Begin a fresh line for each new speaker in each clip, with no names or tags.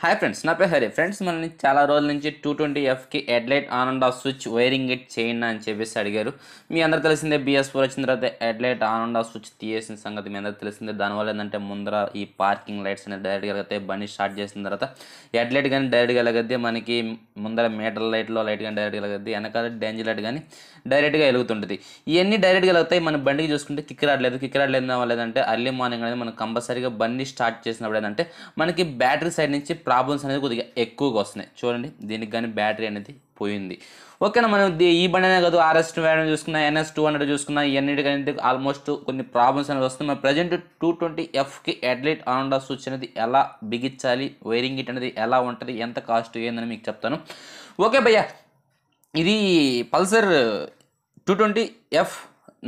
hi friends నా పేరు Hari friends మనల్ని చాలా రోజుల నుంచి టూ ట్వంటీ ఎఫ్కి headlight on and off switch wiring ఇట్ చేయండి అని చెప్పేసి అడిగారు మీ అందరు తెలిసిందే బిఎస్ ఫోర్ వచ్చిన తర్వాత headlight on and off switch తీయేసిన సంగతి మీ అందరూ తెలిసిందే దానివల్ల ఏంటంటే ముందర ఈ పార్కింగ్ లైట్స్ అనేది డైరెక్ట్గా వెళ్తాయి బండి స్టార్ట్ చేసిన తర్వాత హెడ్లైట్ కానీ డైరెక్ట్గా వెళ్ళగద్దే మనకి ముందర మీటర్ లైట్లో లైట్ కానీ డైరెక్ట్గా వెళ్ళగద్ది వెనకాల డేంజర్ లైట్ కానీ డైరెక్ట్గా వెలుగుతుంటుంది ఇవన్నీ డైరెక్ట్గా వెలుగుతాయి మన బండికి చూసుకుంటే కిక్ రాట్లేదు కిక్ రాట్లేదు వల్ల అర్లీ మార్నింగ్ అనేది మనం కంపల్సరీగా బండి స్టార్ట్ చేసినప్పుడు ఏంటంటే మనకి బ్యాటరీ సైడ్ నుంచి ప్రాబ్లమ్స్ అనేది కొద్దిగా ఎక్కువగా వస్తున్నాయి చూడండి దీనికి కానీ బ్యాటరీ అనేది పోయింది ఓకేనా మనం ఈ బండి అనే కాదు ఆర్ఎస్ టూ హండ్రెడ్ చూసుకున్నా ఎన్ఎస్ టూ హండ్రెడ్ చూసుకున్నా ఇవన్నిటికనేది ఆల్మోస్ట్ కొన్ని ప్రాబ్లమ్స్ అనేవి వస్తున్నాయి మన ప్రజెంట్ టూ ట్వంటీ ఎఫ్కి అడ్లైట్ ఆన్ స్విచ్ అనేది ఎలా బిగించాలి వైరింగ్ ఇట్ అనేది ఎలా ఉంటుంది ఎంత కాస్ట్ ఏందని మీకు చెప్తాను ఓకే భయ్య ఇది Pulsar two twenty F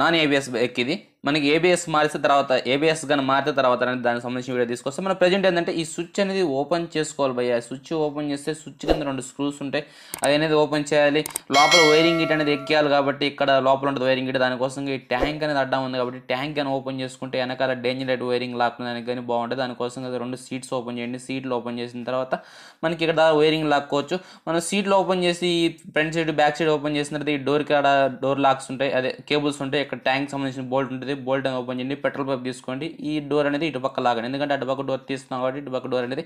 non ABS bike ఇది మనకి ఏబిఎస్ మారిస్తే తర్వాత ఏబిఎస్ కానీ మారితే తర్వాత అనేది దానికి సంబంధించిన వీడియో తీసుకొస్తే మనం ప్రజెంట్ ఏంటంటే ఈ స్విచ్ అనేది ఓపెన్ చేసుకోవాలి భయ్య స్విచ్ ఓపెన్ చేస్తే స్విచ్ కింద రెండు స్క్రూస్ ఉంటాయి అది అనేది ఓపెన్ చేయాలి లోపల వైరింగ్ గిట్ అనేది ఎక్కియాలి కాబట్టి ఇక్కడ లోపల ఉంటుంది వైరింగ్ గిట్ దానికోసం ఈ ట్యాంక్ అనేది అడ్డం ఉంది కాబట్టి ట్యాంక్ కానీ ఓపెన్ చేసుకుంటే వెనకాల డేంజర్ లైట్ వైరింగ్ దానికి కానీ బాగుంటుంది దానికోసం రెండు సీట్స్ ఓపెన్ చేయండి సీట్లు ఓపెన్ చేసిన తర్వాత మనకి ఇక్కడ వైరింగ్ లాక్కోవచ్చు మనం సీట్లు ఓపెన్ చేసి front side back side open చేసిన తర్వాత ఈ డోర్ అక్కడ డోర్ లాక్స్ ఉంటాయి అదే కేబుల్స్ ఉంటాయి ఇక్కడ ట్యాంక్ సంబంధించిన బోల్ట్ ఉంటుంది ఉంటుంది బోల్డ్ ఓపెన్ చేయండి పెట్రోల్ పంప్ తీసుకోండి ఈ డోర్ అనేది ఇటుపక్క లాగండి ఎందుకంటే అటుపక్క డోర్ తీస్తున్నాం కాబట్టి ఇటుపక్క డోర్ అనేది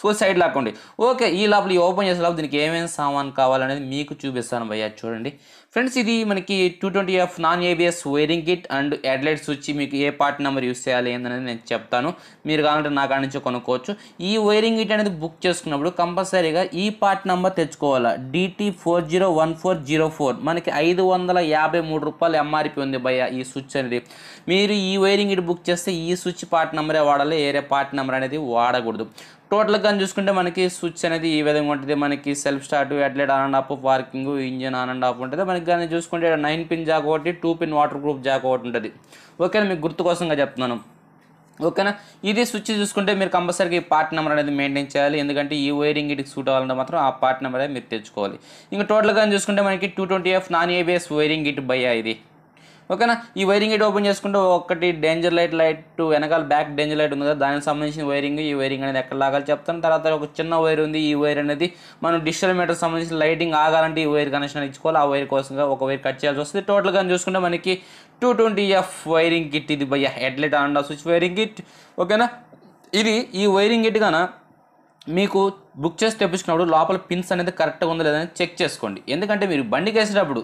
సో సైడ్ లాక్కోండి ఓకే ఈ లోపల ఈ ఓపెన్ చేసే లోపల దీనికి ఏమేమి సామాన్ కావాలనేది మీకు చూపిస్తాను భయ్య చూడండి ఫ్రెండ్స్ ఇది మనకి two twenty F non ABS wiring kit and headlights వచ్చి మీకు ఏ పార్ట్ నెంబర్ యూస్ చేయాలి ఏందనేది నేను చెప్తాను మీరు కావాలంటే నా కాడి నుంచి కొనుక్కోవచ్చు ఈ వైరింగ్ కిట్ అనేది బుక్ చేసుకున్నప్పుడు కంపల్సరీగా ఈ పార్ట్ నెంబర్ తెచ్చుకోవాలా DT four zero one four zero four మనకి ఐదు వందల యాభై మూడు రూపాయలు ఎంఆర్పి ఉంది భయ్య ఈ స్విచ్ అనేది మీరు ఈ వైరింగ్ ఇటు బుక్ చేస్తే ఈ స్విచ్ పార్ట్ నెంబరే వాడాలి ఏరే పార్ట్ నెంబర్ అనేది వాడకూడదు టోటల్గా చూసుకుంటే మనకి స్విచ్ అనేది ఈ విధంగా ఉంటుంది మనకి self start headlight on and off parking engine on and off ఉంటుంది మనకి కానీ చూసుకుంటే నైన్ పిన్ జాక్ ఒకటి two pin waterproof jack ఒకటి ఉంటుంది ఓకే మీకు గుర్తు కోసంగా చెప్తున్నాను ఓకేనా ఇది స్విచ్ చూసుకుంటే మీరు కంపల్సరీ ఈ పార్ట్ నెంబర్ అనేది మెయింటైన్ చేయాలి ఎందుకంటే ఈ వైరింగ్ ఇటుకి సూట్ అవ్వాలంటే మాత్రం ఆ పార్ట్ నెంబర్ మీరు తెచ్చుకోవాలి ఇంకా టోటల్గా చూసుకుంటే మనకి two twenty F non ABS wiring ఇటు బయ్యా ఇది ఓకేనా ఈ వైరింగ్ అయితే ఓపెన్ చేసుకుంటే ఒకటి డేంజర్ లైట్ లైట్ వెనకాల బ్యాక్ డేంజర్ లైట్ ఉంది కదా దానికి సంబంధించిన వైరింగ్ ఈ వైరింగ్ అనేది ఎక్కడ లాగాలి చెప్తాను తర్వాత ఒక చిన్న వైర్ ఉంది ఈ వైర్ అనేది మనం డిజిటల్ మీటర్ సంబంధించిన లైటింగ్ ఆగాలంటే ఈ వైర్ కనెక్షన్ ఇచ్చుకోవాలి ఆ వైర్ కోసం ఒక వైర్ కట్ చేయాల్సి వస్తుంది టోటల్గా చూసుకుంటే మనకి two twenty F wiring kit ఇది భయ్య headlight on switch wiring kit ఓకేనా ఇది ఈ వైరింగ్ కిట్ కన మీకు బుక్ చేసి తెప్పించుకున్నప్పుడు లోపల పిన్స్ అనేది కరెక్ట్గా ఉందో లేదని చెక్ చేసుకోండి ఎందుకంటే మీరు బండి వేసేటప్పుడు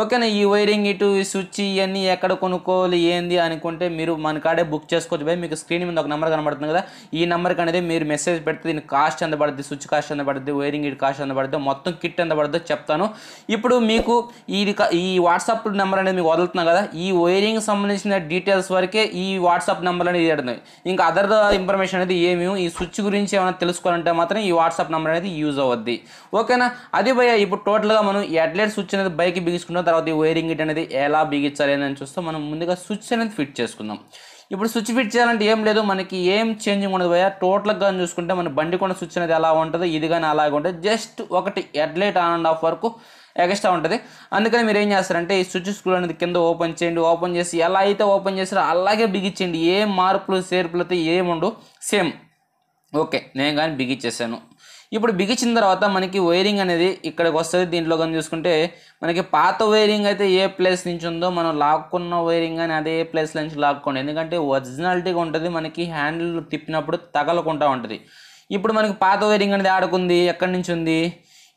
ఓకేనా ఈ వైరింగ్ ఇటు ఈ స్విచ్ ఇవన్నీ ఎక్కడ కొనుక్కోవాలి ఏంది అనుకుంటే మీరు మన కాడే బుక్ చేసుకోవచ్చు భయ మీకు స్క్రీన్ మీద ఒక నెంబర్ కనబడుతుంది కదా ఈ నెంబర్కి అనేది మీరు మెసేజ్ పెడితే దీనికి కాస్ట్ ఎంత పడుతుంది స్విచ్ కాస్ట్ ఎంత పడుతుంది వైరింగ్ ఇటు కాస్ట్ ఎంత పడుతుంది మొత్తం కిట్ ఎంత పడుతుందో చెప్తాను ఇప్పుడు మీకు ఇది ఈ వాట్సాప్ నెంబర్ అనేది మీకు వదులుతున్నా కదా ఈ వైరింగ్ సంబంధించిన డీటెయిల్స్ వరకే ఈ వాట్సాప్ నెంబర్ అనేది ఇస్తున్నాయి ఇంకా అదర్ ఇన్ఫర్మేషన్ అనేది ఏమి ఈ స్విచ్ గురించి ఏమైనా తెలుసుకోవాలంటే మాత్రం ఈ వాట్సాప్ వాట్సాప్ నెంబర్ అనేది యూజ్ అవుద్ది ఓకేనా అది భయ ఇప్పుడు టోటల్గా మనం ఎడ్లెట్ స్విచ్ అనేది బైక్ బిగించుకున్న తర్వాత ఈ వైరింగ్ ఇట్ అనేది ఎలా బిగించాలి అని చూస్తే మనం ముందుగా స్విచ్ అనేది ఫిట్ చేసుకుందాం ఇప్పుడు స్విచ్ ఫిట్ చేయాలంటే ఏం లేదు మనకి ఏం చేంజింగ్ ఉండదు భయ టోటల్గా చూసుకుంటే మన బండి కొన్న స్విచ్ అనేది ఎలా ఉంటుందో ఇది కానీ అలాగే ఉంటుంది జస్ట్ ఒకటి ఎడ్లైట్ ఆన్ అండ్ ఆఫ్ వరకు ఎక్స్ట్రా ఉంటుంది అందుకని మీరు ఏం చేస్తారంటే ఈ స్విచ్ స్క్రూ అనేది కింద ఓపెన్ చేయండి ఓపెన్ చేసి ఎలా అయితే ఓపెన్ చేసినా అలాగే బిగించండి ఏం మార్పులు సేర్పులు అయితే ఏముండవు సేమ్ ఓకే నేను కానీ బిగించేసాను ఇప్పుడు బిగించిన తర్వాత మనకి వైరింగ్ అనేది ఇక్కడికి వస్తుంది దీంట్లో కానీ చూసుకుంటే మనకి పాత వైరింగ్ అయితే ఏ ప్లేస్ నుంచి ఉందో మనం లాక్కున్న వైరింగ్ అని అదే ప్లేస్ నుంచి లాక్కోండి ఎందుకంటే ఒరిజినాలిటీగా ఉంటుంది మనకి హ్యాండిల్ తిప్పినప్పుడు తగలకుండా ఉంటుంది ఇప్పుడు మనకి పాత వైరింగ్ అనేది ఆడుకుంది ఎక్కడి నుంచి ఉంది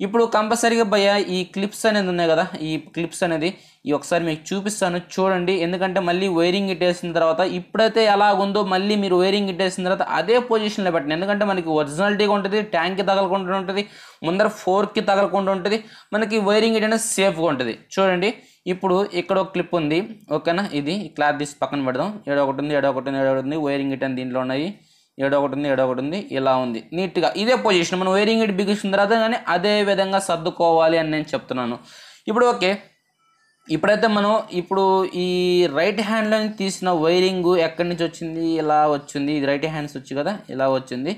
ఇప్పుడు కంపల్సరీగా భయ ఈ క్లిప్స్ అనేది ఉన్నాయి కదా ఈ క్లిప్స్ అనేది ఈ ఒకసారి మీకు చూపిస్తాను చూడండి ఎందుకంటే మళ్ళీ వైరింగ్ ఇట్టేసిన తర్వాత ఇప్పుడైతే ఎలా ఉందో మళ్ళీ మీరు వైరింగ్ ఇట్టేసిన తర్వాత అదే పొజిషన్లో పెట్టండి ఎందుకంటే మనకి ఒరిజినాలిటీగా ఉంటుంది ట్యాంక్కి తగలకుండా ఉంటుంది ముందర ఫోర్కి తగలకుండా ఉంటుంది మనకి వైరింగ్ ఇట్ అనేది సేఫ్గా ఉంటుంది చూడండి ఇప్పుడు ఇక్కడ ఒక క్లిప్ ఉంది ఓకేనా ఇది క్లాత్ తీసి పక్కన పెడదాం ఏడో ఒకటి ఉంది ఏడో ఒకటి ఉంది ఏడో ఒకటి ఉంది వైరింగ్ ఇట్ అని దీంట్లో ఉన్నాయి ఏడొకటి ఉంది ఏడొకటి ఉంది ఇలా ఉంది నీట్గా ఇదే పొజిషన్ మనం వేరింగ్ ఇట్ బిగిసిన తర్వాత కానీ అదే విధంగా సర్దుకోవాలి అని నేను చెప్తున్నాను ఇప్పుడు ఓకే ఇప్పుడైతే మనం ఇప్పుడు ఈ రైట్ హ్యాండ్లో తీసిన వైరింగ్ ఎక్కడి నుంచి వచ్చింది ఇలా వచ్చింది ఇది రైట్ హ్యాండ్స్ వచ్చి కదా ఇలా వచ్చింది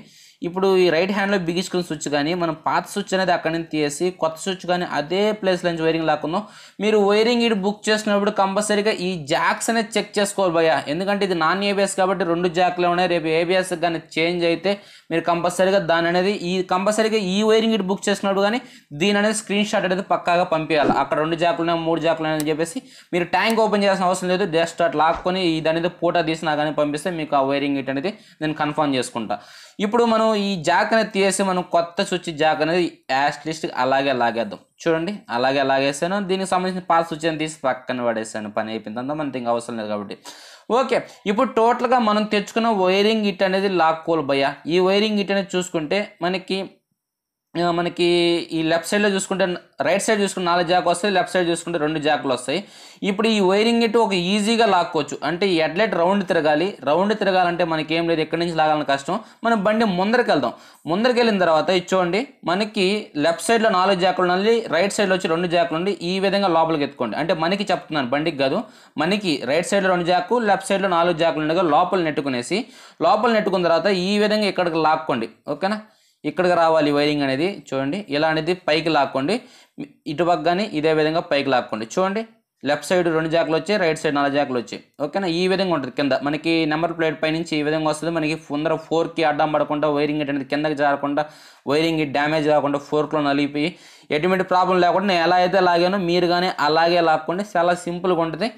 ఇప్పుడు ఈ రైట్ హ్యాండ్లో బిగించుకున్న స్విచ్ కానీ మనం పాత స్విచ్ అనేది అక్కడి నుంచి తీసి కొత్త స్విచ్ కానీ అదే ప్లేస్ నుంచి వైరింగ్ లాక్కుందాం మీరు వైరింగ్ ఇటు బుక్ చేసుకున్నప్పుడు కంపల్సరీగా ఈ జాక్స్ అనేది చెక్ చేసుకోవాలి భయ్యా ఎందుకంటే ఇది నాన్ ఏబిఎస్ కాబట్టి రెండు జాక్లే ఉన్నాయి రేపు ఏబిఎస్ కానీ చేంజ్ అయితే మీరు కంపల్సరీగా దాని అనేది ఈ కంపల్సరీగా ఈ వైరింగ్ ఇటు బుక్ చేసినప్పుడు కానీ దీని అనేది స్క్రీన్ షాట్ అనేది పక్కాగా పంపించాలి అక్కడ రెండు జాకులు మూడు జాకులు అని చెప్పేసి మీరు ట్యాంక్ ఓపెన్ చేయాల్సిన అవసరం లేదు జస్ట్ అట్లా లాక్కొని ఇది అనేది ఫోటో తీసి నాకు పంపిస్తే మీకు ఆ వైరింగ్ ఇటు అనేది నేను కన్ఫర్మ్ చేసుకుంటా ఇప్పుడు మనం ఈ జాక్ అనేది తీసి మనం కొత్త స్విచ్ జాక్ అనేది యాస్ట్ లిస్ట్ అలాగే లాగేద్దాం చూడండి అలాగే అలాగేసాను దీనికి సంబంధించిన పాస్ సూచన తీసి పక్కన పడేసాను పని అయిపోయిందంతా మనకి ఇంకా అవసరం లేదు కాబట్టి ఓకే ఇప్పుడు టోటల్గా మనం తెచ్చుకున్న వైరింగ్ ఇట్ అనేది లాక్కోల్ భయ ఈ వైరింగ్ ఇట్ అనేది చూసుకుంటే మనకి మనకి ఈ లెఫ్ట్ సైడ్లో చూసుకుంటే రైట్ సైడ్ చూసుకుంటే నాలుగు జాకులు వస్తాయి లెఫ్ట్ సైడ్ చూసుకుంటే రెండు జాకులు వస్తాయి ఇప్పుడు ఈ వైరింగ్ ఇటు ఒక ఈజీగా లాక్కోవచ్చు అంటే ఈ హెడ్లైట్ రౌండ్ తిరగాలి రౌండ్ తిరగాలంటే మనకి ఏం లేదు ఎక్కడి నుంచి లాగాలని కష్టం మనం బండి ముందరికి వెళ్దాం ముందరికి వెళ్ళిన తర్వాత ఇచ్చోండి మనకి లెఫ్ట్ సైడ్లో నాలుగు జాకులు ఉండాలి రైట్ సైడ్లో వచ్చి రెండు జాకులు ఉండి ఈ విధంగా లోపలికి ఎత్తుకోండి అంటే మనకి చెప్తున్నాను బండికి కాదు మనకి రైట్ సైడ్లో రెండు జాకు లెఫ్ట్ సైడ్లో నాలుగు జాకులు ఉండగా లోపల నెట్టుకునేసి లోపల నెట్టుకున్న తర్వాత ఈ విధంగా ఇక్కడికి లాక్కోండి ఓకేనా ఇక్కడికి రావాలి వైరింగ్ అనేది చూడండి ఇలా అనేది పైకి లాక్కోండి ఇటుపక్క కానీ ఇదే విధంగా పైకి లాక్కోండి చూడండి లెఫ్ట్ సైడ్ రెండు జాకులు వచ్చి రైట్ సైడ్ నాలుగు జాకులు వచ్చి ఓకేనా ఈ విధంగా ఉంటుంది కింద మనకి నెంబర్ ప్లేట్ పైనుంచి ఈ విధంగా వస్తుంది మనకి ముందర ఫోర్కి అడ్డం పడకుండా వైరింగ్ అనేది కిందకి జారకుండా వైరింగ్ డ్యామేజ్ కాకుండా ఫోర్క్లో నలిపి ఎటువంటి ప్రాబ్లం లేకుండా నేను ఎలా అయితే లాగానో మీరు కానీ అలాగే లాక్కోండి చాలా సింపుల్గా ఉంటుంది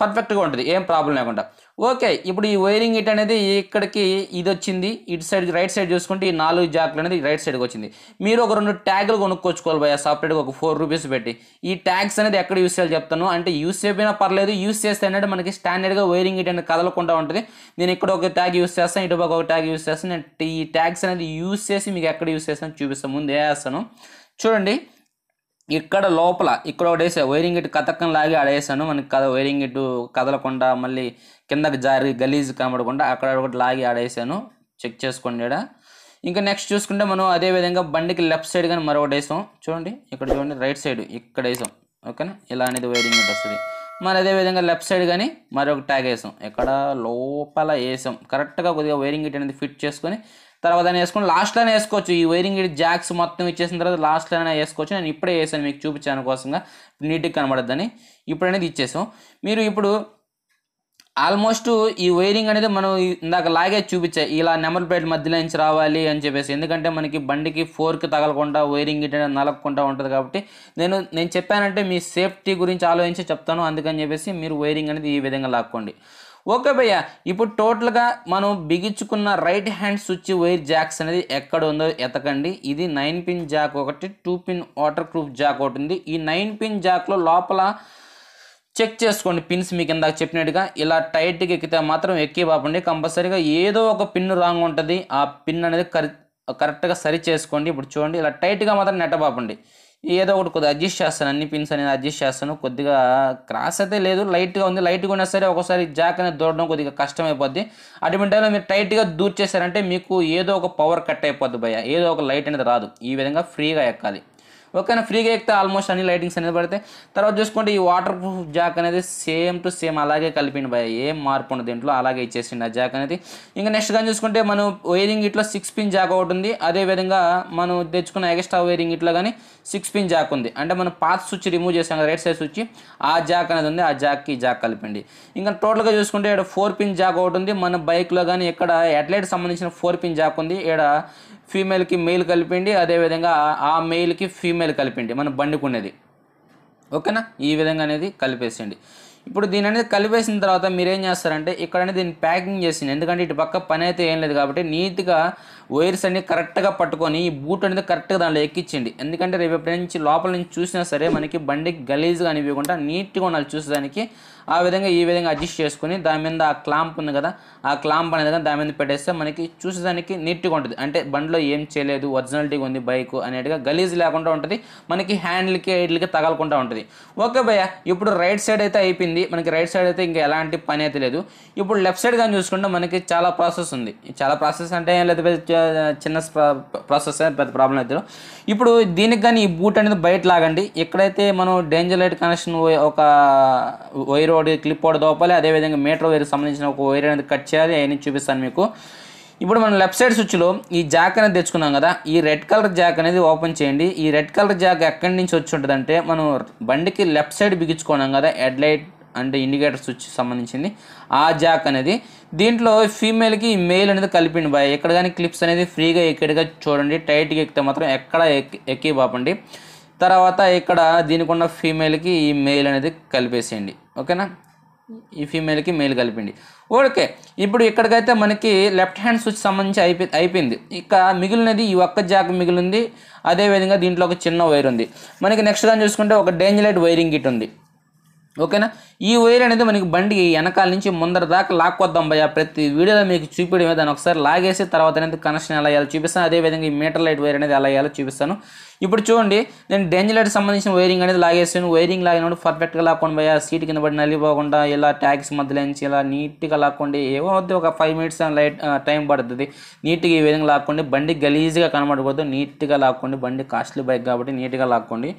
పర్ఫెక్ట్గా ఉంటుంది ఏం ప్రాబ్లం లేకుండా ఓకే ఇప్పుడు ఈ వైరింగ్ ఇట్ అనేది ఇక్కడికి ఇది వచ్చింది ఇటు సైడ్ రైట్ సైడ్ చూసుకుంటే ఈ నాలుగు జాక్లు అనేది రైట్ సైడ్కి వచ్చింది మీరు ఒక రెండు ట్యాగ్లు కొనుక్కోవచ్చుకోవాలి భయ సపరేట్గా ఒక ఫోర్ రూపీస్ పెట్టి ఈ ట్యాగ్స్ అనేది ఎక్కడ యూస్ చేయాలి చెప్తాను అంటే యూస్ చేయకపోయినా పర్లేదు యూస్ చేస్తే అనేది మనకి స్టాండర్డ్గా వైరింగ్ ఇట్ అనేది కదలకుండా ఉంటుంది నేను ఇక్కడ ఒక ట్యాగ్ యూస్ చేస్తాను ఇటు ఒక ట్యాగ్ యూస్ చేస్తాను నేను ఈ ట్యాగ్స్ అనేది యూస్ చేసి మీకు ఎక్కడ యూస్ చేస్తాను చూపిస్తాను ముందు వేస్తాను చూడండి ఇక్కడ లోపల ఇక్కడ ఒకటి వైరింగ్ ఇటు కథకం లాగి ఆడేసాను మనకి కథ వైరింగ్ ఇటు కదలకుండా మళ్ళీ కిందకి జారి గలీజ్ కనబడకుండా అక్కడ ఒకటి లాగి ఆడేసాను చెక్ చేసుకోండి ఇక్కడ ఇంకా నెక్స్ట్ చూసుకుంటే మనం అదే విధంగా బండికి లెఫ్ట్ సైడ్ కానీ మరొకటి వేసాం చూడండి ఇక్కడ చూడండి రైట్ సైడ్ ఇక్కడ వేసాం ఓకేనా ఇలా అనేది వైరింగ్ ఇటు వస్తుంది మరి అదేవిధంగా లెఫ్ట్ సైడ్ కానీ మరొక ట్యాగ్ వేసాం ఎక్కడ లోపల వేసాం కరెక్ట్గా కొద్దిగా వైరింగ్ ఇట్ అనేది ఫిట్ చేసుకొని తర్వాత వేసుకుని లాస్ట్లోనే వేసుకోవచ్చు ఈ వైరింగ్ జాక్స్ మొత్తం ఇచ్చేసిన తర్వాత లాస్ట్లోనే వేసుకోవచ్చు నేను ఇప్పుడే వేసాను మీకు చూపించాను కోసంగా నీట్గా కనబడద్దని ఇప్పుడు అనేది ఇచ్చేసాం మీరు ఇప్పుడు ఆల్మోస్ట్ ఈ వైరింగ్ అనేది మనం ఇందాక లాగే చూపించాయి ఇలా నెంబర్ ప్లేట్ మధ్యలో నుంచి రావాలి అని చెప్పేసి ఎందుకంటే మనకి బండికి ఫోర్కి తగలకుండా వైరింగ్ ఇటు నలగకుండా ఉంటుంది కాబట్టి నేను నేను చెప్పానంటే మీ సేఫ్టీ గురించి ఆలోచించి చెప్తాను అందుకని చెప్పేసి మీరు వైరింగ్ అనేది ఈ విధంగా లాక్కోండి ఓకే భయ్య ఇప్పుడు టోటల్గా మనం బిగించుకున్న right hand switch wire jacks అనేది ఎక్కడ ఉందో ఎతకండి ఇది నైన్ పిన్ జాక్ ఒకటి two pin waterproof jack ఒకటి ఉంది ఈ నైన్ పిన్ జాక్లో లోపల చెక్ చేసుకోండి పిన్స్ మీకు ఇందాక చెప్పినట్టుగా ఇలా టైట్గా ఎక్కితే మాత్రం ఎక్కి పాపండి కంపల్సరీగా ఏదో ఒక పిన్ రాంగ్ ఉంటుంది ఆ పిన్ అనేది కరెక్ట్గా సరి చేసుకోండి ఇప్పుడు చూడండి ఇలా టైట్గా మాత్రం నెట్టబాపండి ఏదో ఒకటి కొద్దిగా అడ్జస్ట్ చేస్తాను అన్ని పిన్స్ అనేది అడ్జస్ట్ చేస్తాను కొద్దిగా క్రాస్ అయితే లేదు లైట్గా ఉంది లైట్గా ఉన్నా సరే ఒకసారి జాక్ అనేది దూడడం కొద్దిగా కష్టం అయిపోద్ది అటువంటి టైంలో మీరు టైట్గా దూర్ చేశారంటే మీకు ఏదో ఒక పవర్ కట్ అయిపోద్ది భయ ఏదో ఒక లైట్ అనేది రాదు ఈ విధంగా ఫ్రీగా ఎక్కాలి ఓకేనా ఫ్రీగా ఎక్కితే ఆల్మోస్ట్ అన్ని లైటింగ్స్ అనేది పడతాయి తర్వాత చూసుకుంటే ఈ వాటర్ ప్రూఫ్ జాక్ అనేది సేమ్ టు సేమ్ అలాగే కలిపిండి భయ ఏం మార్పు ఉండదు దీంట్లో అలాగే ఇచ్చేసిండి ఆ జాక్ అనేది ఇంకా నెక్స్ట్ కానీ చూసుకుంటే మనం వైరింగ్ ఇట్లా సిక్స్ పిన్ జాక్ ఒకటి ఉంది అదేవిధంగా మనం తెచ్చుకున్న ఎక్స్ట్రా వైరింగ్ ఇట్లా కానీ సిక్స్ పిన్ జాక్ ఉంది అంటే మనం పాత స్విచ్ రిమూవ్ చేసాం రైట్ సైడ్ స్విచ్ ఆ జాక్ అనేది ఉంది ఆ జాక్కి జాక్ కలిపిండి ఇంకా టోటల్గా చూసుకుంటే ఇక్కడ ఫోర్ పిన్ జాక్ ఒకటి ఉంది మన బైక్లో కానీ ఎక్కడ హెడ్లైట్ సంబంధించిన ఫోర్ పిన్ జాక్ ఉంది ఇక్కడ ఫీమేల్కి మెయిల్ కలిపిండి అదేవిధంగా ఆ మెయిల్కి ఫీమేల్ కలిపిండి మనం బండికున్నది ఓకేనా ఈ విధంగా అనేది కలిపేసిండి ఇప్పుడు దీని అనేది కలిపేసిన తర్వాత మీరు ఏం చేస్తారంటే ఇక్కడ అనేది దీన్ని ప్యాకింగ్ చేసింది ఎందుకంటే ఇటు పక్క పని అయితే ఏం లేదు కాబట్టి నీట్గా వైర్స్ అన్ని కరెక్ట్గా పట్టుకొని ఈ బూట్ అనేది కరెక్ట్గా దాంట్లో ఎక్కించండి ఎందుకంటే రేపు ఎప్పటి నుంచి లోపల నుంచి చూసినా సరే మనకి బండి గలీజ్గా అనిపించకుండా నీట్గా ఉండాలి చూసేదానికి ఆ విధంగా ఈ విధంగా అడ్జస్ట్ చేసుకుని దాని మీద ఆ క్లాంప్ ఉంది కదా ఆ క్లాంప్ అనేది కదా దాని మీద పెట్టేస్తే మనకి చూసేదానికి నీట్గా ఉంటుంది అంటే బండిలో ఏం చేయలేదు ఒరిజినాలిటీగా ఉంది బైక్ అనేట్టుగా గలీజ్ లేకుండా ఉంటుంది మనకి హ్యాండ్లకి ఎయిడ్లకి తగలకుండా ఉంటుంది ఓకే భయ్య ఇప్పుడు రైట్ సైడ్ అయితే అయిపోయింది మనకి రైట్ సైడ్ అయితే ఇంకా ఎలాంటి పని అయితే లేదు ఇప్పుడు లెఫ్ట్ సైడ్ కానీ చూసుకుంటే మనకి చాలా ప్రాసెస్ ఉంది చాలా ప్రాసెస్ అంటే ఏం లేదు చిన్న ప్రాసెస్ పెద్ద ప్రాబ్లం అయితే ఇప్పుడు దీనికి కానీ ఈ బూట్ అనేది బయట లాగండి ఎక్కడైతే మనం డేంజర్ లైట్ కనెక్షన్ ఒక వైర్ ఒకటి క్లిప్ ఒకటి దోపాలి అదేవిధంగా మీటర్ వైర్కి సంబంధించిన ఒక వైర్ అనేది కట్ చేయాలి అవి చూపిస్తాను మీకు ఇప్పుడు మనం లెఫ్ట్ సైడ్ స్విచ్లో ఈ జాక్ అనేది తెచ్చుకున్నాం కదా ఈ రెడ్ కలర్ జాక్ అనేది ఓపెన్ చేయండి ఈ రెడ్ కలర్ జాక్ ఎక్కడి నుంచి వచ్చి ఉంటుందంటే మనం బండికి లెఫ్ట్ సైడ్ బిగించుకున్నాం కదా హెడ్ లైట్ అంటే ఇండికేటర్ స్విచ్ సంబంధించింది ఆ జాక్ అనేది దీంట్లో ఫీమేల్కి మేల్ అనేది కలిపిండి బాయ్ ఎక్కడ కానీ క్లిప్స్ అనేది ఫ్రీగా ఎక్కడిగా చూడండి టైట్గా ఎక్కితే మాత్రం ఎక్కడ ఎక్కి ఎక్కి బాపండి తర్వాత ఇక్కడ దీనికి ఉన్న ఫీమేల్కి ఈ మెయిల్ అనేది కలిపేసేయండి ఓకేనా ఈ ఫీమేల్కి మెయిల్ కలిపండి ఓకే ఇప్పుడు ఇక్కడికైతే మనకి లెఫ్ట్ హ్యాండ్ స్విచ్ సంబంధించి అయిపోయి అయిపోయింది ఇక మిగిలినది ఈ ఒక్క జాక్ మిగిలింది అదేవిధంగా దీంట్లో ఒక చిన్న వైర్ ఉంది మనకి నెక్స్ట్ దాన్ని చూసుకుంటే ఒక డేంజర్ లైట్ వైరింగ్ కిట్ ఉంది ఓకేనా ఈ వైర్ అనేది మనకి బండి వెనకాల నుంచి ముందర దాకా లాక్కొద్దాం భయ ప్రతి వీడియోలో మీకు చూపించడమే దాన్ని ఒకసారి లాగేసి తర్వాత అనేది కనెక్షన్ ఎలా వేయాలో చూపిస్తాను అదేవిధంగా ఈ మీటర్ లైట్ వైర్ అనేది ఎలా వేయాలో చూపిస్తాను ఇప్పుడు చూడండి నేను డేంజర్ లైట్ సంబంధించిన వైరింగ్ అనేది లాగేసాను వైరింగ్ లాగినప్పుడు పర్ఫెక్ట్గా లాక్కోండి భయ సీట్ కింద పడి నలిపోకుండా ఇలా ట్యాక్స్ మధ్యలో నుంచి ఇలా నీట్గా లాక్కోండి ఏమో ఒక ఫైవ్ మినిట్స్ లైట్ టైం పడుతుంది నీట్గా ఈ విధంగా లాక్కోండి బండి గలీజ్గా కనబడకూడదు నీట్గా లాక్కోండి బండి కాస్ట్లీ బైక్ కాబట్టి నీట్గా లాక్కోండి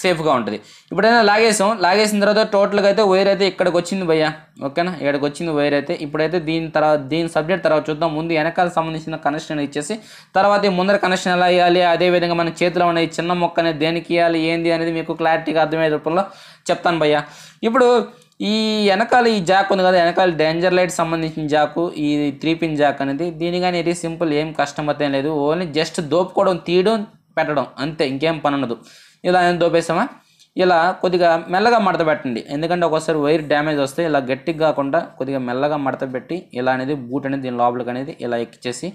సేఫ్గా ఉంటుంది ఇప్పుడైనా లాగేసాం లాగేసిన తర్వాత టోటల్గా అయితే వైర్ అయితే ఇక్కడికి వచ్చింది భయ్య ఓకేనా ఇక్కడికి వచ్చింది వైర్ అయితే ఇప్పుడైతే దీని తర్వాత దీని సబ్జెక్ట్ తర్వాత చూద్దాం ముందు వెనకాల సంబంధించిన కనెక్షన్ ఇచ్చేసి తర్వాత ముందర కనెక్షన్ ఎలా ఇవ్వాలి అదేవిధంగా మన చేతిలో ఉన్న ఈ చిన్న మొక్క అనేది దేనికి ఇవ్వాలి ఏంది అనేది మీకు క్లారిటీగా అర్థమయ్యే రూపంలో చెప్తాను భయ్య ఇప్పుడు ఈ వెనకాల ఈ జాక్ ఉంది కదా వెనకాల డేంజర్ లైట్ సంబంధించిన జాకు ఈ త్రీ పిన్ జాక్ అనేది దీని కానీ ఇది సింపుల్ ఏం కష్టం అయితే లేదు ఓన్లీ జస్ట్ దోపుకోవడం తీయడం పెట్టడం అంతే ఇంకేం పని ఉండదు ఇలా దోపేసామా ఇలా కొద్దిగా మెల్లగా మడత పెట్టండి ఎందుకంటే ఒకసారి వైర్ డ్యామేజ్ వస్తే ఇలా గట్టిగా కాకుండా కొద్దిగా మెల్లగా మడత పెట్టి ఇలా అనేది బూట్ అనేది దీని లోపలికి అనేది ఇలా ఎక్కిచ్చేసి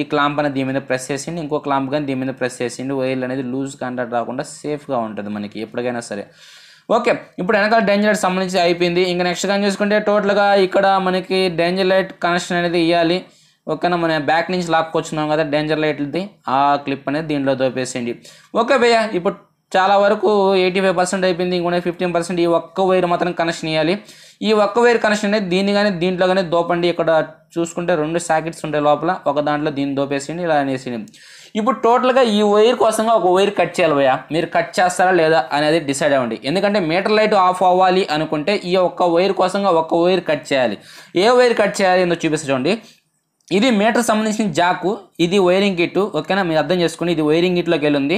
ఈ క్లాంప్ అనేది దీని మీద ప్రెస్ చేసేయండి ఇంకో క్లాంప్ కానీ దీని మీద ప్రెస్ చేసేయండి వైర్లు అనేది లూజ్ కాంటాక్ట్ రాకుండా సేఫ్గా ఉంటుంది మనకి ఎప్పటికైనా సరే ఓకే ఇప్పుడు వెనకాల డేంజర్ లైట్ సంబంధించి అయిపోయింది ఇంకా నెక్స్ట్ కానీ చూసుకుంటే టోటల్గా ఇక్కడ మనకి డేంజర్ లైట్ కనెక్షన్ అనేది ఇవ్వాలి ఓకేనా మన బ్యాక్ నుంచి లాక్కొచ్చున్నాం కదా డేంజర్ లైట్ది ఆ క్లిప్ అనేది దీంట్లో దోపేసేయండి ఓకే భయ్య ఇప్పుడు చాలా వరకు ఎయిటీ ఫైవ్ పర్సెంట్ అయిపోయింది ఇంకొనే ఫిఫ్టీన్ పర్సెంట్ ఈ ఒక్క వైర్ మాత్రం కనెక్షన్ ఇవ్వాలి ఈ ఒక్క వైర్ కనెక్షన్ అనేది దీన్ని కానీ దీంట్లో కానీ దోపండి ఇక్కడ చూసుకుంటే రెండు సాకెట్స్ ఉంటాయి లోపల ఒక దాంట్లో దీన్ని దోపేసేయండి ఇలా అనేసింది ఇప్పుడు టోటల్గా ఈ వైర్ కోసంగా ఒక వైర్ కట్ చేయాలి భయ్యా మీరు కట్ చేస్తారా లేదా అనేది డిసైడ్ అవ్వండి ఎందుకంటే మీటర్ లైట్ ఆఫ్ అవ్వాలి అనుకుంటే ఈ ఒక్క వైర్ కోసంగా ఒక్క వైర్ కట్ చేయాలి ఏ వైర్ కట్ చేయాలి ఏందో చూపిస్తా ఇది మీటర్ సంబంధించిన జాకు ఇది వైరింగ్ కిట్టు ఓకేనా మీరు అర్థం చేసుకోండి ఇది వైరింగ్ కిట్లోకి వెళ్ళింది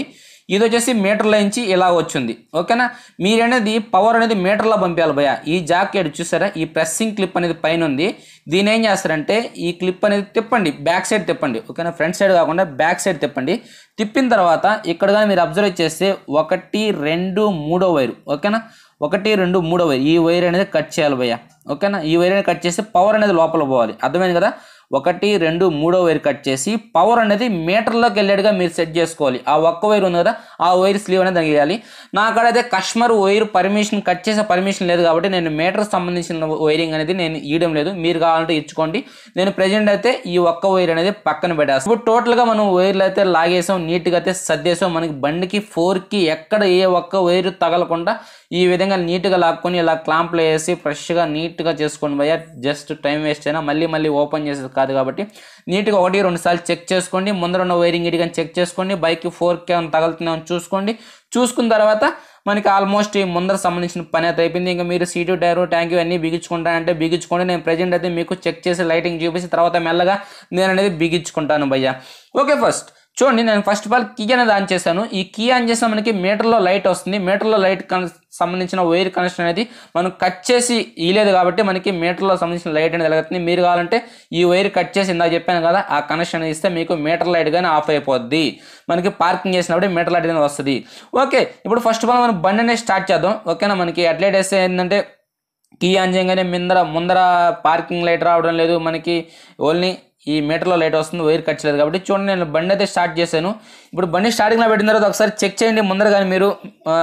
ఇది వచ్చేసి మీటర్ల నుంచి ఇలా వచ్చింది ఓకేనా మీరు అనేది పవర్ అనేది మీటర్లో పంపించాలి భయ ఈ జాకెట్ చూసారా ఈ ప్రెస్సింగ్ క్లిప్ అనేది పైన ఉంది దీని ఏం చేస్తారంటే ఈ క్లిప్ అనేది తిప్పండి బ్యాక్ సైడ్ తిప్పండి ఓకేనా ఫ్రంట్ సైడ్ కాకుండా బ్యాక్ సైడ్ తిప్పండి తిప్పిన తర్వాత ఇక్కడ మీరు అబ్జర్వ్ చేస్తే ఒకటి రెండు మూడో వైరు ఓకేనా ఒకటి రెండు మూడో వైర్ ఈ వైర్ అనేది కట్ చేయాలి భయ్య ఓకేనా ఈ వైర్ అనేది కట్ చేస్తే పవర్ అనేది లోపల పోవాలి అర్థమైంది కదా ఒకటి రెండు మూడో వైర్ కట్ చేసి పవర్ అనేది మీటర్లోకి వెళ్ళేట్టుగా మీరు సెట్ చేసుకోవాలి ఆ ఒక్క వైర్ ఉంది కదా ఆ వైర్ స్లీవ్ అనేది తగ్గేయాలి నా కాడైతే కస్టమర్ వైర్ పర్మిషన్ కట్ చేసే పర్మిషన్ లేదు కాబట్టి నేను మీటర్ సంబంధించిన వైరింగ్ అనేది నేను ఇవ్వడం లేదు మీరు కావాలంటే ఇచ్చుకోండి నేను ప్రజెంట్ అయితే ఈ ఒక్క వైర్ అనేది పక్కన పెట్టాను ఇప్పుడు టోటల్గా మనం వైర్లు అయితే లాగేసాం నీట్గా అయితే సర్దేసాం మనకి బండికి ఫోర్కి ఎక్కడ ఏ ఒక్క వైర్ తగలకుండా ఈ విధంగా నీట్గా లాక్కొని ఇలా క్లాంప్లు వేసి ఫ్రెష్గా నీట్గా చేసుకోండి భయ్యా జస్ట్ టైం వేస్ట్ అయినా మళ్ళీ మళ్ళీ ఓపెన్ చేసేది కాదు కాబట్టి నీట్గా ఒకటి రెండు సార్లు చెక్ చేసుకోండి ముందర ఉన్న వైరింగ్ ఇటు కానీ చెక్ చేసుకోండి బైక్ ఫోర్ కే తగులుతున్నామని చూసుకోండి చూసుకున్న తర్వాత మనకి ఆల్మోస్ట్ ఈ ముందర సంబంధించిన పని అయితే అయిపోయింది ఇంకా మీరు సీటు టైరు ట్యాంక్ ఇవన్నీ బిగించుకుంటానంటే బిగించుకోండి నేను ప్రజెంట్ అయితే మీకు చెక్ చేసి లైటింగ్ చూపించి తర్వాత మెల్లగా నేను అనేది బిగించుకుంటాను భయ్య ఓకే ఫస్ట్ చూడండి నేను ఫస్ట్ ఆఫ్ ఆల్ కీ అనేది ఆన్ చేశాను ఈ కీ ఆన్ చేసిన మనకి మీటర్లో లైట్ వస్తుంది మీటర్లో లైట్ సంబంధించిన వైర్ కనెక్షన్ అనేది మనం కట్ చేసి ఇయలేదు కాబట్టి మనకి మీటర్లో సంబంధించిన లైట్ అనేది వెలుగుతుంది మీరు కావాలంటే ఈ వైర్ కట్ చేసి ఇందాక చెప్పాను కదా ఆ కనెక్షన్ ఇస్తే మీకు మీటర్ లైట్ కానీ ఆఫ్ అయిపోద్ది మనకి పార్కింగ్ చేసినప్పుడు మీటర్ లైట్ కానీ వస్తుంది ఓకే ఇప్పుడు ఫస్ట్ ఆఫ్ ఆల్ మనం బండి అనేది స్టార్ట్ చేద్దాం ఓకేనా మనకి అట్లైట్ వేస్తే ఏంటంటే కీ ఆన్ చేయగానే ముందర ముందర పార్కింగ్ లైట్ రావడం లేదు మనకి ఓన్లీ ఈ మీటర్లో లైట్ వస్తుంది వైర్ కట్ చేయలేదు కాబట్టి చూడండి నేను బండి అయితే స్టార్ట్ చేశాను ఇప్పుడు బండి స్టార్టింగ్లో పెట్టిన తర్వాత ఒకసారి చెక్ చేయండి ముందర కానీ మీరు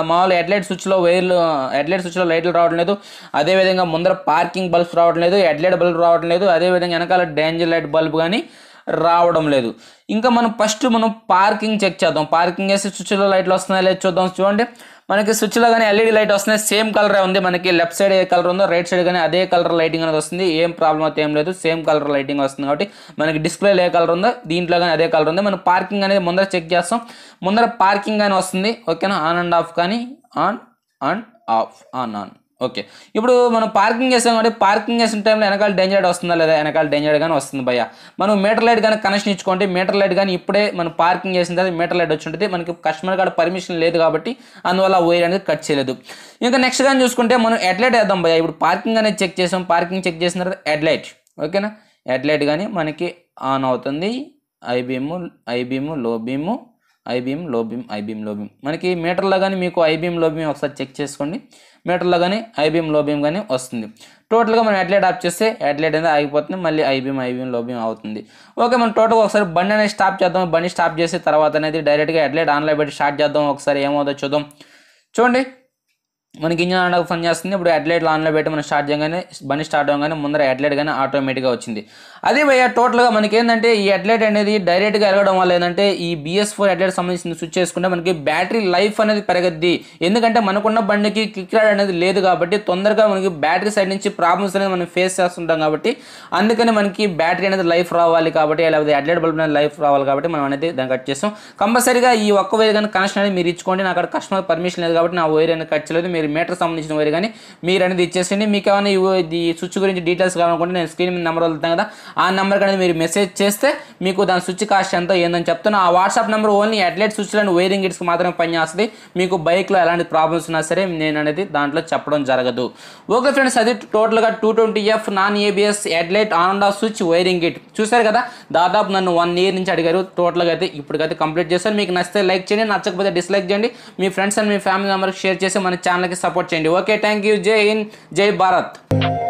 మామూలు హెడ్లైట్ స్విచ్లో వైర్లు హెడ్లైట్ స్విచ్లో లైట్లు రావడం లేదు అదేవిధంగా ముందర పార్కింగ్ బల్బ్స్ రావడం లేదు హెడ్లైట్ బల్బ్ రావడం లేదు అదేవిధంగా వెనకాల డేంజర్ లైట్ బల్బ్ కానీ రావడం లేదు ఇంకా మనం ఫస్ట్ మనం పార్కింగ్ చెక్ చేద్దాం పార్కింగ్ చేసి స్విచ్లో లైట్లు వస్తున్నాయి లేదు చూద్దాం చూడండి మనకి స్విచ్లో కానీ ఎల్ఈడి లైట్ వస్తుంది సేమ్ కలరే ఉంది మనకి లెఫ్ట్ సైడ్ ఏ కలర్ ఉందో రైట్ సైడ్ కానీ అదే కలర్ లైటింగ్ అనేది వస్తుంది ఏం ప్రాబ్లం అయితే ఏం లేదు సేమ్ కలర్ లైటింగ్ వస్తుంది కాబట్టి మనకి డిస్ప్లే ఏ కలర్ ఉందో దీంట్లో కానీ అదే కలర్ ఉంది మనం పార్కింగ్ అనేది ముందర చెక్ చేస్తాం ముందర పార్కింగ్ కానీ వస్తుంది ఓకేనా ఆన్ అండ్ ఆఫ్ కానీ on and off on on okay ఇప్పుడు మనం పార్కింగ్ చేస్తాం అంటే పార్కింగ్ చేసిన టైంలో వెనకాల డేంజర్ వస్తుందా లేదా వెనకాల డేంజర్ కానీ వస్తుంది భయ మనం మీటర్ లైట్ కానీ కనెక్షన్ ఇచ్చుకోండి మీటర్ లైట్ కానీ ఇప్పుడే మనం పార్కింగ్ చేసిన తర్వాత మీటర్ లైట్ వచ్చి ఉంటుంది మనకి కస్టమర్ కార్డ్ పర్మిషన్ లేదు కాబట్టి అందువల్ల వైర్ అనేది కట్ చేయలేదు ఇంకా నెక్స్ట్ కానీ చూసుకుంటే మనం హెడ్లైట్ వేద్దాం భయ ఇప్పుడు పార్కింగ్ అనేది చెక్ చేసాం పార్కింగ్ చెక్ చేసిన తర్వాత హెడ్లైట్ ఓకేనా హెడ్లైట్ కానీ మనకి ఆన్ అవుతుంది high beam high beam low beam high beam low beam high beam low beam మనకి మీటర్లో కానీ మీకు ఐబీఎం లోబీమ్ ఒకసారి చెక్ చేసుకోండి మీటర్లో కానీ ఐబీఎం లోబీమ్ కానీ వస్తుంది టోటల్గా మనం అట్లైట్ ఆఫ్ చేస్తే అట్లెట్ అనేది ఆగిపోతుంది మళ్ళీ ఐబీఎం ఐబీఎం లోబీమ్ అవుతుంది ఓకే మనం టోటల్గా ఒకసారి బండి అనేది స్టాప్ చేద్దాం బండి స్టాప్ చేసే తర్వాత అనేది డైరెక్ట్గా అట్లెట్ ఆన్లో పెట్టి స్టార్ట్ చేద్దాం ఒకసారి ఏమవుతుందో చూద్దాం చూడండి మనకి ఇంజిన్ ఆన్ పని చేస్తుంది ఇప్పుడు హెడ్లైట్లు ఆన్లో పెట్టి మనం స్టార్ట్ చేయగానే బండి స్టార్ట్ అవ్వగానే ముందర హెడ్లైట్ కానీ ఆటోమేటిక్గా వచ్చింది అదే భయ్యా టోటల్గా మనకి ఏంటంటే ఈ అట్లెట్ అనేది డైరెక్ట్గా ఎరగడం వల్ల ఏంటంటే ఈ బిఎస్ ఫోర్ అట్లెట్ సంబంధించిన స్విచ్ చేసుకుంటే మనకి బ్యాటరీ లైఫ్ అనేది పెరగద్ది ఎందుకంటే మనకున్న బండికి క్లిక్ రాడ్ అనేది లేదు కాబట్టి తొందరగా మనకి బ్యాటరీ సైడ్ నుంచి ప్రాబ్లమ్స్ అనేది మనం ఫేస్ చేస్తుంటాం కాబట్టి అందుకని మనకి బ్యాటరీ అనేది లైఫ్ రావాలి కాబట్టి లేకపోతే అడ్లెట్ బల్బ్ అనేది లైఫ్ రావాలి కాబట్టి మనం అనేది దాన్ని కట్ చేస్తాం కంపల్సరీగా ఈ ఒక్క వైర్ కానీ కనెక్షన్ అనేది మీరు ఇచ్చుకోండి నాకు అక్కడ కస్టమర్ పర్మిషన్ లేదు కాబట్టి నా వైర్ అనేది కట్ చేయలేదు మీరు మీటర్ సంబంధించిన వైర్ కానీ మీరు అనేది ఇచ్చేసండి మీకు ఏమైనా ఈ స్విచ్ గురించి డీటెయిల్స్ కావాలనుకుంటే నేను స్క్రీన్ మీద నెంబర్ వెళ్తాను కదా ఆ నెంబర్కి అనేది మీరు మెసేజ్ చేస్తే మీకు దాని స్విచ్ కాస్ట్ ఎంతో ఏందని చెప్తున్నా ఆ వాట్సాప్ నెంబర్ ఓన్లీ అట్లెట్ అండ్ వైరింగ్ గిట్స్కి మాత్రమే పనిచేస్తుంది మీకు బైక్లో ఎలాంటి ప్రాబ్లమ్స్ ఉన్నా సరే నేను అనేది దాంట్లో చెప్పడం జరగదు ఓకే ఫ్రెండ్స్ అది టోటల్గా two twenty F non ABS headlight on and off switch wiring kit చూశారు కదా దాదాపు నన్ను వన్ ఇయర్ నుంచి అడిగారు టోటల్గా అయితే ఇప్పటికైతే కంప్లీట్ చేస్తారు మీకు నచ్చితే లైక్ చేయండి నచ్చకపోతే డిస్లైక్ చేయండి మీ ఫ్రెండ్స్ అండ్ మీ ఫ్యామిలీ మెంబర్కి షేర్ చేసి మన ఛానల్కి సపోర్ట్ చేయండి ఓకే థ్యాంక్ యూ జై హింద్ జై భారత్